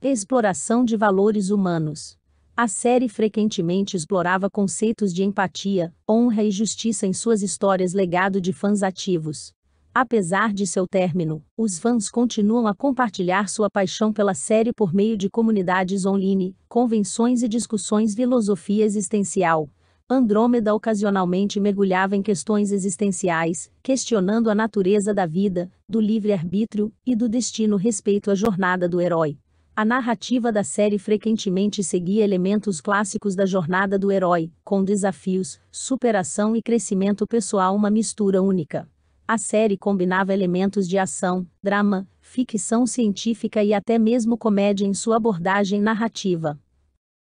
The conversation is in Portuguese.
Exploração de valores humanos. A série frequentemente explorava conceitos de empatia, honra e justiça em suas histórias legado de fãs ativos. Apesar de seu término, os fãs continuam a compartilhar sua paixão pela série por meio de comunidades online, convenções e discussões filosofia existencial. Andrômeda ocasionalmente mergulhava em questões existenciais, questionando a natureza da vida, do livre-arbítrio e do destino respeito à jornada do herói. A narrativa da série frequentemente seguia elementos clássicos da jornada do herói, com desafios, superação e crescimento pessoal uma mistura única. A série combinava elementos de ação, drama, ficção científica e até mesmo comédia em sua abordagem narrativa.